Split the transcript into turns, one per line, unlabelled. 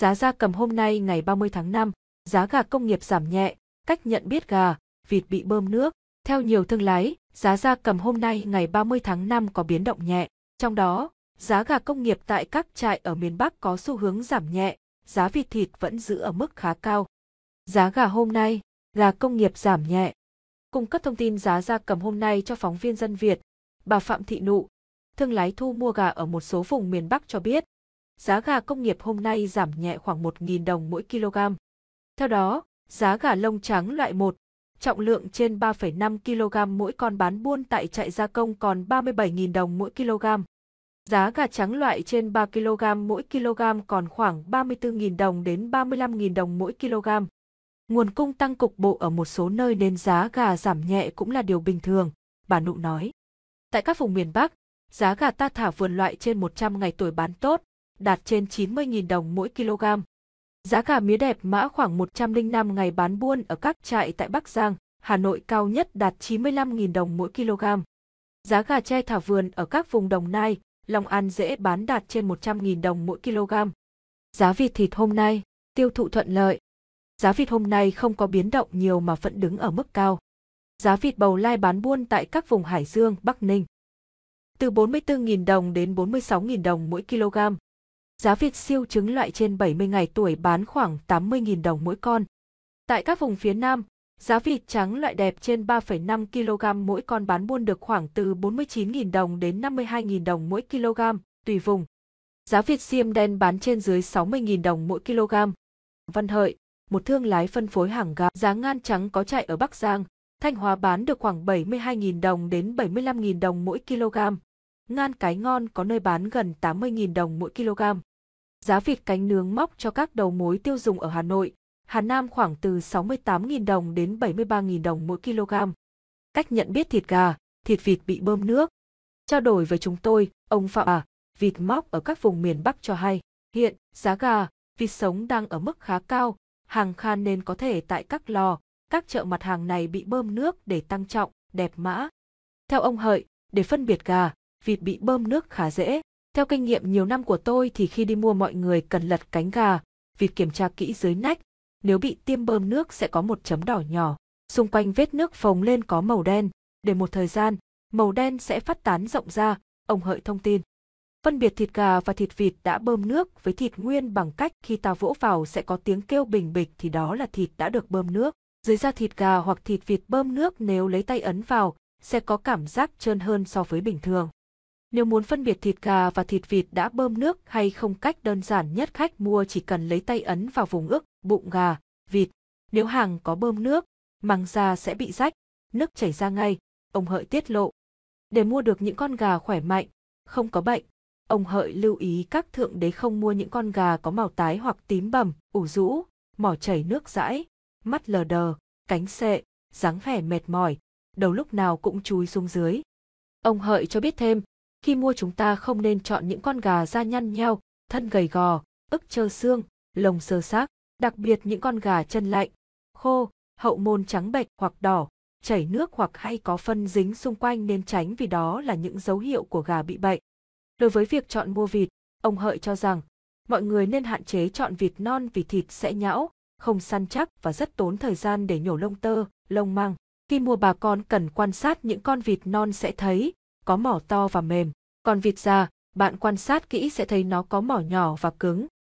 Giá gia cầm hôm nay ngày 30 tháng 5, giá gà công nghiệp giảm nhẹ, cách nhận biết gà, vịt bị bơm nước. Theo nhiều thương lái, giá gia cầm hôm nay ngày 30 tháng 5 có biến động nhẹ, trong đó, giá gà công nghiệp tại các trại ở miền Bắc có xu hướng giảm nhẹ, giá vịt thịt vẫn giữ ở mức khá cao. Giá gà hôm nay, gà công nghiệp giảm nhẹ. Cung cấp thông tin giá gia cầm hôm nay cho phóng viên dân Việt, bà Phạm Thị Nụ, thương lái thu mua gà ở một số vùng miền Bắc cho biết, giá gà công nghiệp hôm nay giảm nhẹ khoảng 1.000 đồng mỗi kg. Theo đó, giá gà lông trắng loại 1, trọng lượng trên 3,5 kg mỗi con bán buôn tại trại gia công còn 37.000 đồng mỗi kg. Giá gà trắng loại trên 3 kg mỗi kg còn khoảng 34.000 đồng đến 35.000 đồng mỗi kg. Nguồn cung tăng cục bộ ở một số nơi nên giá gà giảm nhẹ cũng là điều bình thường, bà Nụ nói. Tại các vùng miền Bắc, giá gà ta thả vườn loại trên 100 ngày tuổi bán tốt, đạt trên 90.000 đồng mỗi kg. Giá gà mía đẹp mã khoảng 105 ngày bán buôn ở các trại tại Bắc Giang, Hà Nội cao nhất đạt 95.000 đồng mỗi kg. Giá gà tre thả vườn ở các vùng Đồng Nai, Long An dễ bán đạt trên 100.000 đồng mỗi kg. Giá vịt thịt hôm nay, tiêu thụ thuận lợi. Giá vịt hôm nay không có biến động nhiều mà vẫn đứng ở mức cao. Giá vịt bầu lai bán buôn tại các vùng Hải Dương, Bắc Ninh. Từ 44.000 đồng đến 46.000 đồng mỗi kg. Giá vịt siêu trứng loại trên 70 ngày tuổi bán khoảng 80.000 đồng mỗi con. Tại các vùng phía Nam, giá vịt trắng loại đẹp trên 3,5 kg mỗi con bán buôn được khoảng từ 49.000 đồng đến 52.000 đồng mỗi kg, tùy vùng. Giá vịt xiêm đen bán trên dưới 60.000 đồng mỗi kg. Văn Hợi, một thương lái phân phối hàng gà, giá ngan trắng có chạy ở Bắc Giang, Thanh Hóa bán được khoảng 72.000 đồng đến 75.000 đồng mỗi kg. Ngan cái ngon có nơi bán gần 80.000 đồng mỗi kg giá vịt cánh nướng móc cho các đầu mối tiêu dùng ở Hà Nội, Hà Nam khoảng từ 68.000 đồng đến 73.000 đồng mỗi kg. Cách nhận biết thịt gà, thịt vịt bị bơm nước. Trao đổi với chúng tôi, ông Phạm à, vịt móc ở các vùng miền Bắc cho hay, hiện giá gà, vịt sống đang ở mức khá cao, hàng khan nên có thể tại các lò, các chợ mặt hàng này bị bơm nước để tăng trọng, đẹp mã. Theo ông Hợi, để phân biệt gà, vịt bị bơm nước khá dễ, theo kinh nghiệm nhiều năm của tôi thì khi đi mua mọi người cần lật cánh gà, vì kiểm tra kỹ dưới nách, nếu bị tiêm bơm nước sẽ có một chấm đỏ nhỏ, xung quanh vết nước phồng lên có màu đen, để một thời gian, màu đen sẽ phát tán rộng ra, ông Hợi thông tin. Phân biệt thịt gà và thịt vịt đã bơm nước với thịt nguyên bằng cách khi ta vỗ vào sẽ có tiếng kêu bình bịch thì đó là thịt đã được bơm nước. Dưới da thịt gà hoặc thịt vịt bơm nước nếu lấy tay ấn vào sẽ có cảm giác trơn hơn so với bình thường. Nếu muốn phân biệt thịt gà và thịt vịt đã bơm nước hay không cách đơn giản nhất khách mua chỉ cần lấy tay ấn vào vùng ức, bụng gà, vịt. Nếu hàng có bơm nước, màng da sẽ bị rách, nước chảy ra ngay, ông Hợi tiết lộ. Để mua được những con gà khỏe mạnh, không có bệnh, ông Hợi lưu ý các thượng đế không mua những con gà có màu tái hoặc tím bầm, ủ rũ, mỏ chảy nước dãi, mắt lờ đờ, cánh sệ, dáng vẻ mệt mỏi, đầu lúc nào cũng chúi xuống dưới. Ông Hợi cho biết thêm, khi mua chúng ta không nên chọn những con gà da nhăn nheo, thân gầy gò, ức trơ xương, lồng sơ xác, đặc biệt những con gà chân lạnh, khô, hậu môn trắng bệch hoặc đỏ, chảy nước hoặc hay có phân dính xung quanh nên tránh vì đó là những dấu hiệu của gà bị bệnh. Đối với việc chọn mua vịt, ông Hợi cho rằng, mọi người nên hạn chế chọn vịt non vì thịt sẽ nhão, không săn chắc và rất tốn thời gian để nhổ lông tơ, lông măng. Khi mua bà con cần quan sát những con vịt non sẽ thấy, có mỏ to và mềm, còn vịt già, bạn quan sát kỹ sẽ thấy nó có mỏ nhỏ và cứng,